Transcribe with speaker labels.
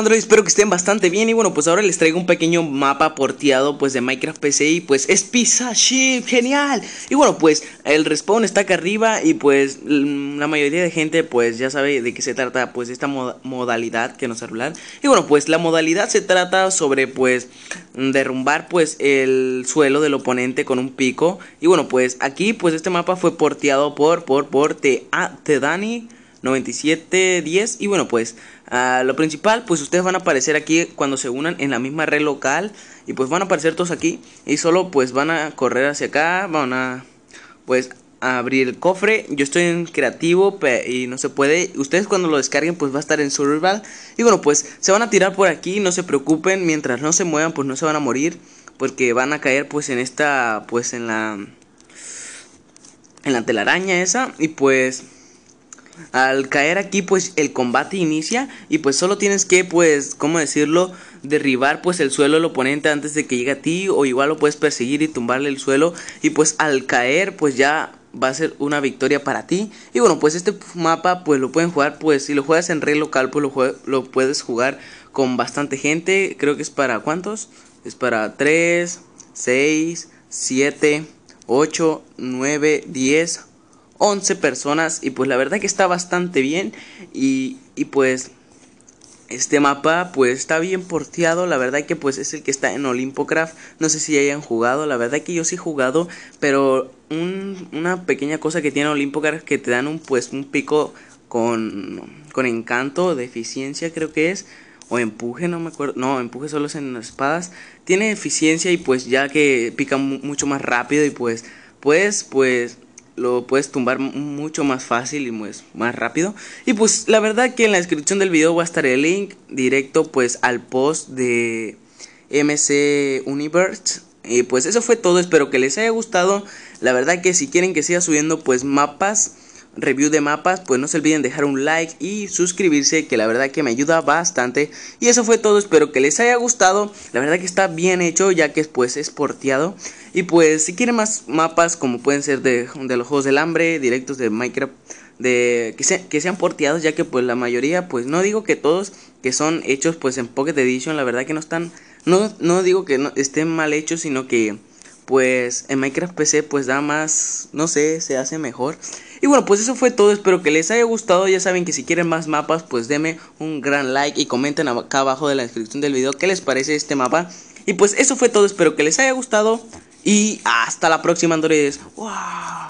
Speaker 1: Android? Espero que estén bastante bien y bueno, pues ahora les traigo un pequeño mapa porteado pues de Minecraft PC y pues es Pizza Ship, genial. Y bueno, pues el respawn está acá arriba y pues mm, la mayoría de gente pues ya sabe de qué se trata pues esta modalidad que nos hablan. Y bueno, pues la modalidad se trata sobre pues derrumbar pues el suelo del oponente con un pico. Y bueno, pues aquí pues este mapa fue porteado por por por te Dani 10, y bueno pues a lo principal pues ustedes van a aparecer aquí cuando se unan en la misma red local y pues van a aparecer todos aquí y solo pues van a correr hacia acá van a pues abrir el cofre. Yo estoy en creativo y no se puede. Ustedes cuando lo descarguen pues va a estar en survival. Y bueno, pues se van a tirar por aquí, no se preocupen, mientras no se muevan pues no se van a morir porque van a caer pues en esta pues en la en la telaraña esa y pues al caer aquí pues el combate inicia y pues solo tienes que pues, ¿cómo decirlo? Derribar pues el suelo del oponente antes de que llegue a ti o igual lo puedes perseguir y tumbarle el suelo y pues al caer pues ya va a ser una victoria para ti. Y bueno, pues este mapa pues lo pueden jugar, pues si lo juegas en red local pues lo, lo puedes jugar con bastante gente. Creo que es para cuántos? Es para 3, 6, 7, 8, 9, 10, 11 personas y pues la verdad que está bastante bien y, pues este mapa pues está bien porteado, la verdad que pues es el que está en Olimpocraft, no sé si hayan jugado, la verdad que yo sí he jugado, pero una pequeña cosa que tiene Olimpocraft que te dan un pues un pico con, con encanto, de eficiencia creo que es, o empuje, no me acuerdo, no, empuje solo en espadas, tiene eficiencia y pues ya que pica mucho más rápido y pues pues pues lo puedes tumbar mucho más fácil y pues, más rápido. Y pues la verdad que en la descripción del video va a estar el link directo pues al post de MC Universe. Y pues eso fue todo, espero que les haya gustado. La verdad que si quieren que siga subiendo pues mapas review de mapas, pues no se olviden dejar un like y suscribirse, que la verdad que me ayuda bastante. Y eso fue todo, espero que les haya gustado. La verdad que está bien hecho, ya que pues es porteado. Y pues si quieren más mapas, como pueden ser de, los Juegos del Hambre, directos de Minecraft, de que, que sean porteados, ya que pues la mayoría, pues no digo que todos que son hechos pues en Pocket Edition, la verdad que no están, no, no digo que no, estén mal hechos, sino que pues en Minecraft PC pues da más, no sé, se hace mejor. Y bueno, pues eso fue todo, espero que les haya gustado, ya saben que si quieren más mapas pues denme un gran like y comenten acá abajo de la descripción del video qué les parece este mapa. Y pues eso fue todo, espero que les haya gustado y hasta la próxima androides. ¡Wow!